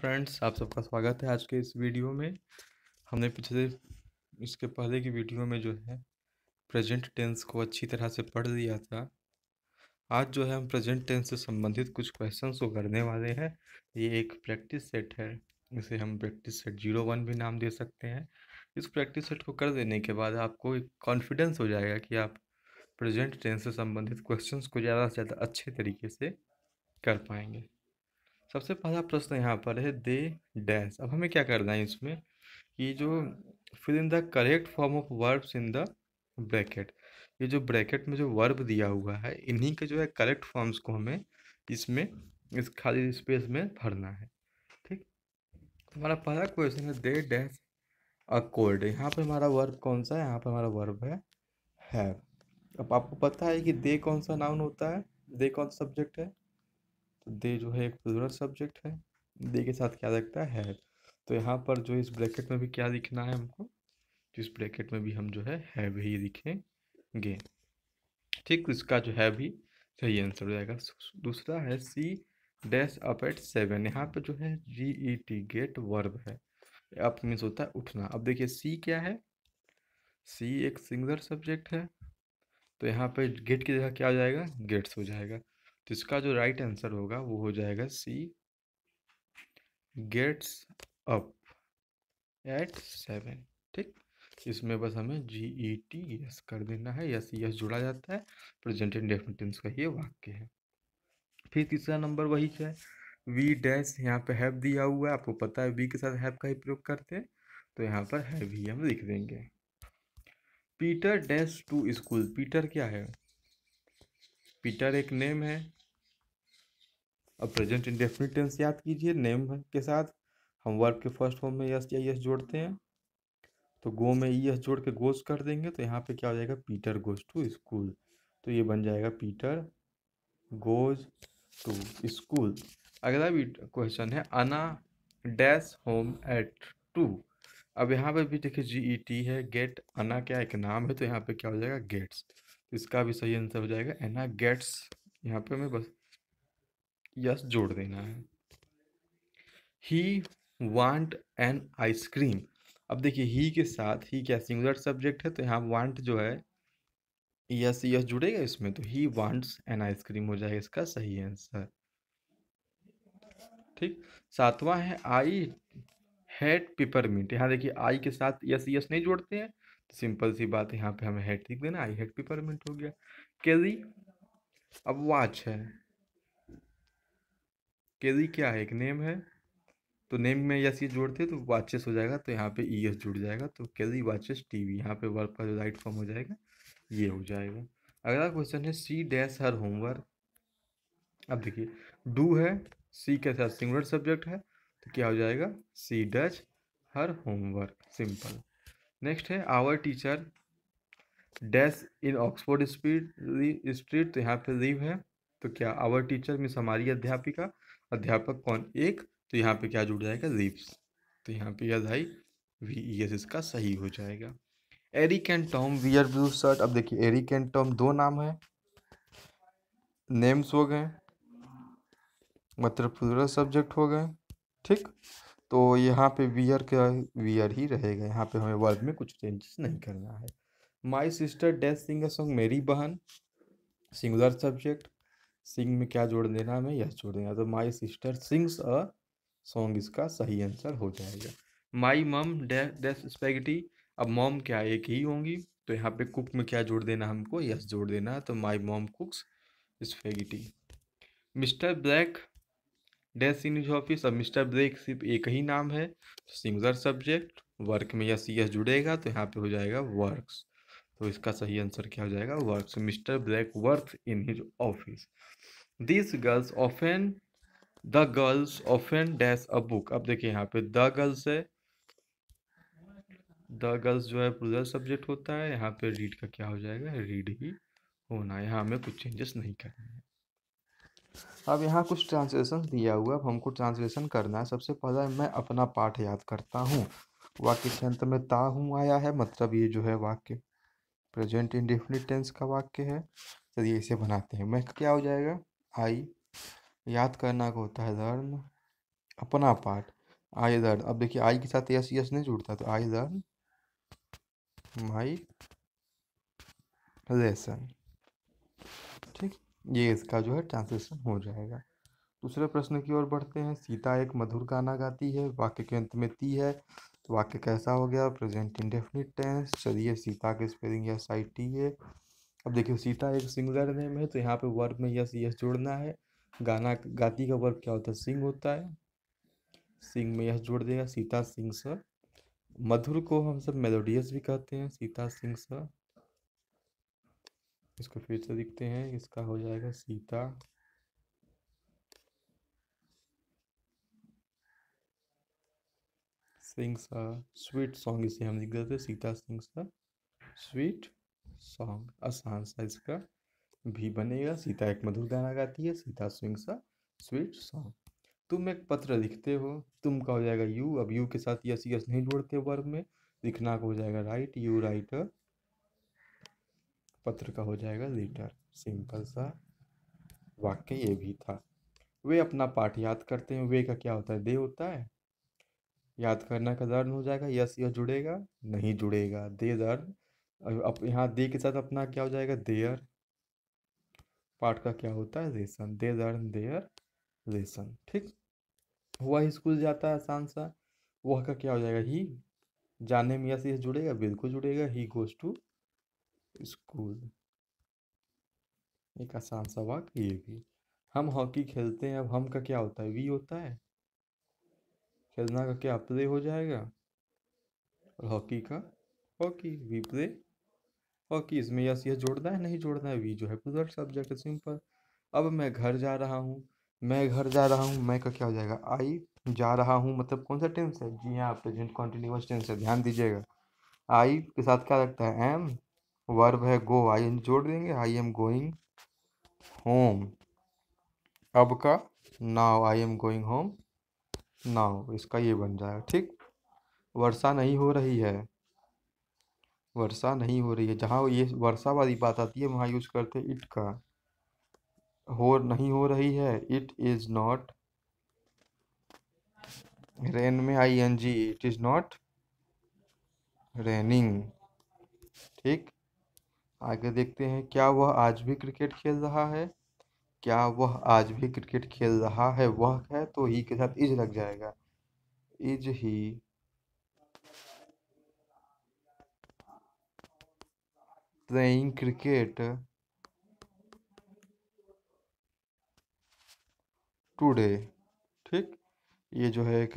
friends आप सबका स्वागत है आज के इस वीडियो में हमने पिछले इसके पहले की वीडियो में जो है प्रेजेंट टेंस को अच्छी तरह से पढ़ लिया था आज जो है हम प्रेजेंट टेंस से संबंधित कुछ क्वेश्चंस को करने वाले हैं ये एक प्रैक्टिस सेट है इसे हम प्रैक्टिस सेट जीरो वन भी नाम दे सकते हैं इस प्रैक्टिस सेट को कर देने के बाद आपको एक कॉन्फिडेंस हो जाएगा कि आप प्रेजेंट टेंस से संबंधित क्वेश्चन को ज़्यादा से ज़्यादा अच्छे तरीके से कर पाएंगे सबसे पहला प्रश्न यहाँ पर है दे डैश अब हमें क्या करना है इसमें कि जो fill in the correct form of verbs in the bracket ये जो ब्रैकेट में जो वर्ब दिया हुआ है इन्हीं के जो है करेक्ट फॉर्म्स को हमें इसमें इस खाली स्पेस में भरना है ठीक हमारा पहला क्वेश्चन है दे डैश अ कोल्ड यहाँ पर हमारा वर्ब कौन सा है यहाँ पर हमारा वर्ब है हैव अब आपको पता है कि दे कौन सा नाउन होता है दे कौन सा सब्जेक्ट है तो दे जो है एक प्लूरल सब्जेक्ट है दे के साथ क्या लगता है तो यहाँ पर जो इस ब्रैकेट में भी क्या लिखना है हमको तो इस ब्रैकेट में भी हम जो है हैव ही लिखेंगे ठीक तो इसका जो है भी सही आंसर हो जाएगा दूसरा है she dash up at seven यहाँ पर जो है G E T get verb है अप मीन्स होता है उठना अब देखिए सी क्या है सी एक सिंगुलर सब्जेक्ट है तो यहाँ पे गेट की जगह क्या हो जाएगा गेट्स हो जाएगा तो इसका जो राइट आंसर होगा वो हो जाएगा she gets up at seven ठीक इसमें बस हमें जी ई टी यस कर देना है यस यस जुड़ा जाता है प्रेजेंट एंड का ये वाक्य है फिर तीसरा नंबर वही क्या है वी डैश यहाँ पे हैव दिया हुआ है आपको पता है वी के साथ हैव का ही प्रयोग करते हैं तो यहाँ पर हैव ही हम लिख देंगे Peter dash to school Peter क्या है पीटर एक नेम है अब प्रेजेंट इंडेफिनिट टेंस याद कीजिए नेम के साथ हम वर्ब के फर्स्ट फॉर्म में यस या यस जोड़ते हैं तो गो में ई एस जोड़ के गोस कर देंगे तो यहाँ पे क्या हो जाएगा पीटर गोज टू स्कूल तो ये बन जाएगा पीटर गोज टू स्कूल अगला भी क्वेश्चन है अना डैश होम एट टू अब यहाँ पे भी देखिए जी ई टी है गेट अना क्या एक नाम है तो यहाँ पे क्या हो जाएगा गेट्स इसका भी सही आंसर हो जाएगा एना गेट्स यहाँ पे हमें बस यस जोड़ देना है ही वांट एन आइसक्रीम अब देखिए ही के साथ ही क्या सिंगुलर सब्जेक्ट है तो यहाँ वांट जो है यस यस जुड़ेगा इसमें तो ही वांट्स एन आइसक्रीम हो जाएगा इसका सही आंसर ठीक सातवां है आई हेड पिपरमिंट यहाँ देखिए आई के साथ यस यस नहीं जोड़ते हैं तो सिंपल सी बात यहाँ पे हमें हेड लिख देना आई हेड मिंट हो गया कैरी अब वॉच है केजी क्या है एक नेम है तो नेम में यस ये जोड़ते तो वाचेस हो जाएगा तो यहाँ पे ई एस जुड़ जाएगा तो केजी वाचेस टी वी यहाँ पे वर्क का जो राइट फॉर्म हो जाएगा ये हो जाएगा अगला क्वेश्चन है सी डैश हर होमवर्क अब देखिए डू है सी के साथ सिंगुलर सब्जेक्ट है तो क्या हो जाएगा she dash her homework simple next है our teacher dash in Oxford speed street तो यहाँ पे लीव है तो क्या आवर टीचर मिस हमारी अध्यापिका अध्यापक कौन एक तो यहाँ पे क्या जुड़ जाएगा जीप्स तो यहाँ पे यह भाई वी ई एस इसका सही हो जाएगा Eric and Tom wear blue shirt अब देखिए एरिक एंड टॉम दो नाम है नेम्स हो गए मतलब पूरा सब्जेक्ट हो गए ठीक तो यहाँ पे वियर का वियर ही रहेगा यहाँ पे हमें वर्ड में कुछ चेंजेस नहीं करना है my sister dash sing song मेरी बहन सिंगुलर सब्जेक्ट सिंग में क्या जोड़ देना हमें यस जोड़ देना तो my sister sings a song इसका सही आंसर हो जाएगा माई मम डेस स्पेगेटी अब मॉम क्या एक ही होंगी तो यहाँ पे कुक में क्या जोड़ देना हमको यस जोड़ देना तो my mom cooks spaghetti mister Black dash in his office अब मिस्टर ब्लैक सिर्फ एक ही नाम है सिंगर सब्जेक्ट वर्क में यस यस जुड़ेगा तो यहाँ पे हो जाएगा वर्क्स तो इसका सही आंसर क्या हो जाएगा works mister Black work in his office this girls open the girls open dash a book अब देखिए यहाँ पे द गर्ल्स है द गर्ल्स जो है प्लूरल सब्जेक्ट होता है यहाँ पे रीड का क्या हो जाएगा रीड ही होना यहाँ हमें कुछ चेंजेस नहीं करने हैं अब यहाँ कुछ ट्रांसलेशन दिया हुआ अब हमको ट्रांसलेशन करना है सबसे पहला मैं अपना पाठ याद करता हूँ वाक्य के अंत में ता हूँ आया है मतलब ये जो है वाक्य प्रेजेंट इंडिफिनिट टेंस का वाक्य है चलिए इसे बनाते हैं मैं क्या हो जाएगा आई याद करना को होता है धर्म अपना पाठ आई धर्म अब देखिए आई के साथ यस यस नहीं जुड़ता तो आई धर्म माई लेसन ठीक ये इसका जो है ट्रांसलेशन हो जाएगा दूसरे प्रश्न की ओर बढ़ते हैं सीता एक मधुर गाना गाती है वाक्य के अंत में ती है तो वाक्य कैसा हो गया प्रेजेंट इंडेफिनिट टेंस चलिए सीता के स्पेलिंग या साइट टी है अब देखिए सीता एक सिंगुलर नेम है तो यहाँ पे वर्ब में यस यस जोड़ना है गाना गाती का वर्ब क्या होता है सिंह होता है सिंह में यस जोड़ देगा सीता सिंह सर मधुर को हम सब मेलोडियस भी कहते हैं सीता सिंह सर इसको फिर से लिखते हैं इसका हो जाएगा सीता सिंह सा स्वीट सॉन्ग इसे हम लिख देते सीता सिंह सर स्वीट सॉन्ग आसान सा इसका भी बनेगा सीता एक मधुर गाना गाती है सीता स्विंग सा स्वीट सॉन्ग तुम एक पत्र लिखते हो तुम का हो जाएगा यू अब यू के साथ यस यस नहीं जोड़ते वर्ग में लिखना का हो जाएगा राइट यू राइटर पत्र का हो जाएगा लीटर सिंपल सा वाक्य ये भी था वे अपना पाठ याद करते हैं वे का क्या होता है दे होता है याद करना का दर्द हो जाएगा यस यस जुड़ेगा नहीं जुड़ेगा दे दर्द अब यहाँ दे के साथ अपना क्या हो जाएगा देयर पार्ट का क्या होता है रेशन दे देयर रेशन ठीक वह स्कूल जाता है आसान सा वह का क्या हो जाएगा ही जाने या से जुड़ेगा बिल्कुल जुड़ेगा ही गोज टू स्कूल एक आसान सा वाक ये भी हम हॉकी खेलते हैं अब हम का क्या होता है वी होता है खेलना का क्या प्ले हो जाएगा और हॉकी का हॉकी वी प्ले और कि इसमें यस यह जोड़ना है नहीं जोड़ना है वी जो है प्लूरल सब्जेक्ट सिंपल अब मैं घर जा रहा हूँ मैं घर जा रहा हूँ मैं का क्या हो जाएगा आई जा रहा हूँ मतलब कौन सा टेंस है जी हाँ प्रेजेंट कॉन्टिन्यूस टेंस है ध्यान दीजिएगा आई के साथ क्या लगता है एम वर्ब है गो आई एम जोड़ देंगे आई एम गोइंग होम अब का now I am going home now इसका ये बन जाएगा ठीक वर्षा नहीं हो रही है वर्षा नहीं हो रही है जहाँ ये वर्षा वाली बात आती है वहाँ यूज़ करते हैं इट का हो नहीं हो रही है इट इज़ नॉट रेन में I N G it is not raining ठीक आगे देखते हैं क्या वह आज भी क्रिकेट खेल रहा है क्या वह आज भी क्रिकेट खेल रहा है वह है तो ही के साथ इज लग जाएगा is he playing cricket today ठीक ये जो है एक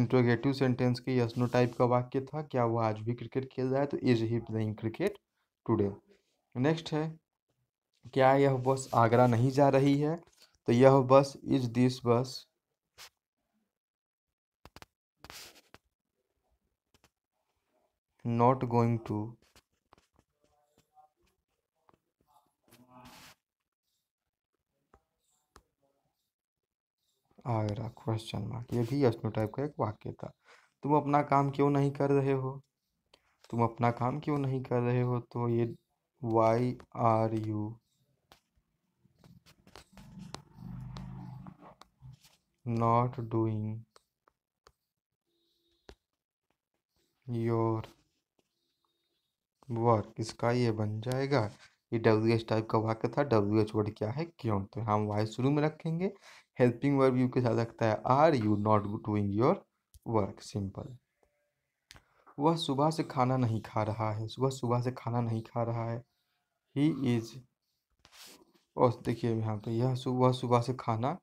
इंट्रोगेटिव सेंटेंस की यस नो टाइप का वाक्य था क्या वो आज भी क्रिकेट खेल रहा है तो is he playing cricket today next है क्या यह बस आगरा नहीं जा रही है तो यह bus is this bus not going to Agra question mark ये भी यशनु टाइप का एक वाक्य था तुम अपना काम क्यों नहीं कर रहे हो तुम अपना काम क्यों नहीं कर रहे हो तो ये why are you not doing your work इसका ये बन जाएगा ये डब्ल्यू एच टाइप का वाक्य था डब्ल्यू एच वर्ड क्या है क्यों तो हम वाई शुरू में रखेंगे हेल्पिंग वर्ब यू के साथ रखता है are you not doing your work simple वह सुबह से खाना नहीं खा रहा है सुबह सुबह से खाना नहीं खा रहा है ही इज और देखिए यहाँ पे यह सुबह सुबह से खाना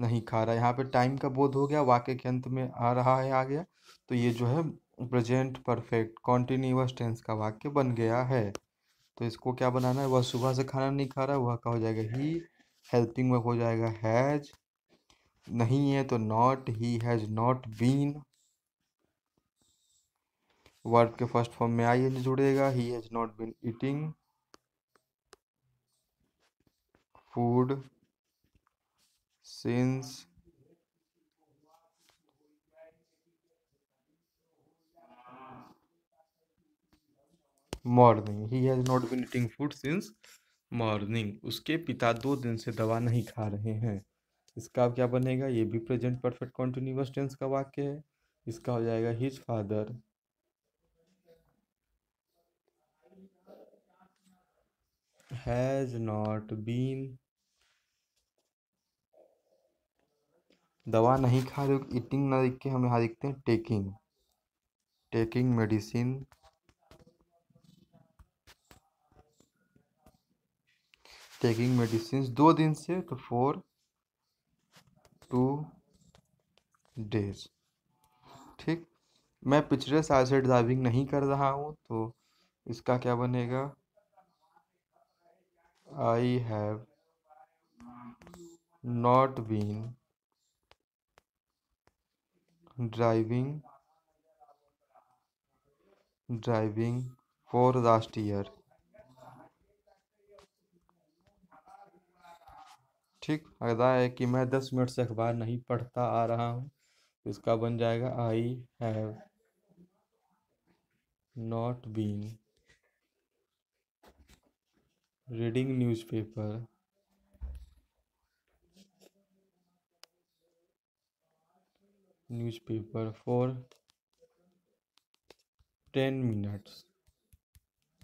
नहीं खा रहा है यहाँ पे टाइम का बोध हो गया वाक्य के अंत में आ रहा है आ गया तो ये जो है प्रेजेंट परफेक्ट कॉन्टिन्यूस टेंस का वाक्य बन गया है तो इसको क्या बनाना है वह सुबह से खाना नहीं खा रहा वह क्या हो जाएगा ही हेल्पिंग वर्क हो जाएगा हैज नहीं है तो not he has not been verb के फर्स्ट फॉर्म में आई एन जुड़ेगा he has not been eating food since morning he has not been eating food since morning उसके पिता दो दिन से दवा नहीं खा रहे हैं इसका क्या बनेगा ये भी प्रेजेंट परफेक्ट कॉन्टिन्यूस टेंस का वाक्य है इसका हो जाएगा his father has not been दवा नहीं खा रहे ईटिंग ना देख के हम यहाँ देखते हैं taking taking medicine taking medicine दो दिन से तो फोर टू डेज ठीक मैं पिछले साल से ड्राइविंग नहीं कर रहा हूँ तो इसका क्या बनेगा I have not been driving driving for last year ठीक अदा है कि मैं दस मिनट से अखबार नहीं पढ़ता आ रहा हूँ तो इसका बन जाएगा I have not been reading newspaper newspaper for ten minutes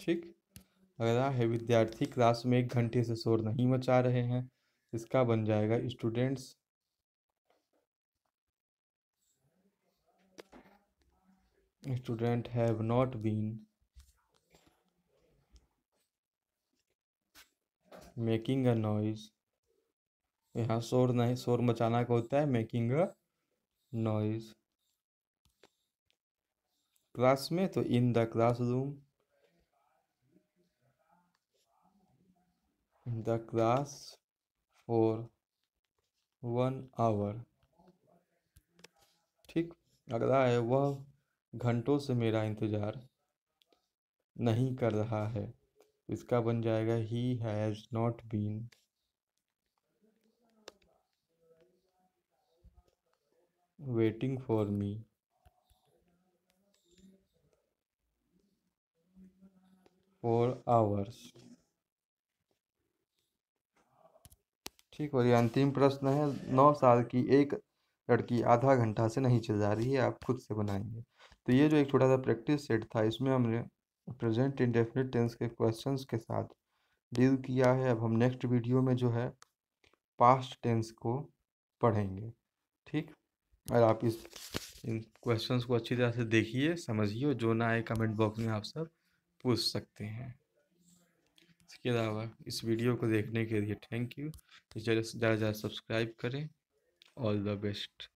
ठीक अगला है विद्यार्थी क्लास में एक घंटे से शोर नहीं मचा रहे हैं इसका बन जाएगा students student have not been making a noise यहाँ शोर नहीं शोर मचाना का होता है मेकिंग अ नॉइज क्लास में तो in the classroom in the class for one hour ठीक अगला है वह घंटों से मेरा इंतज़ार नहीं कर रहा है इसका बन जाएगा he has not been waiting for me for hours ठीक हो ये अंतिम प्रश्न है नौ साल की एक लड़की आधा घंटा से नहीं चल जा रही है आप खुद से बनाएंगे तो ये जो एक छोटा सा प्रैक्टिस सेट था इसमें हमने प्रेजेंट इंडेफिनेट टेंस के क्वेश्चंस के साथ डील किया है अब हम नेक्स्ट वीडियो में जो है पास्ट टेंस को पढ़ेंगे ठीक और आप इस इन क्वेश्चंस को अच्छी तरह से देखिए समझिए और जो ना आए कमेंट बॉक्स में आप सब पूछ सकते हैं इसके अलावा इस वीडियो को देखने के लिए थैंक यू ज़्यादा से ज़्यादा सब्सक्राइब करें ऑल द बेस्ट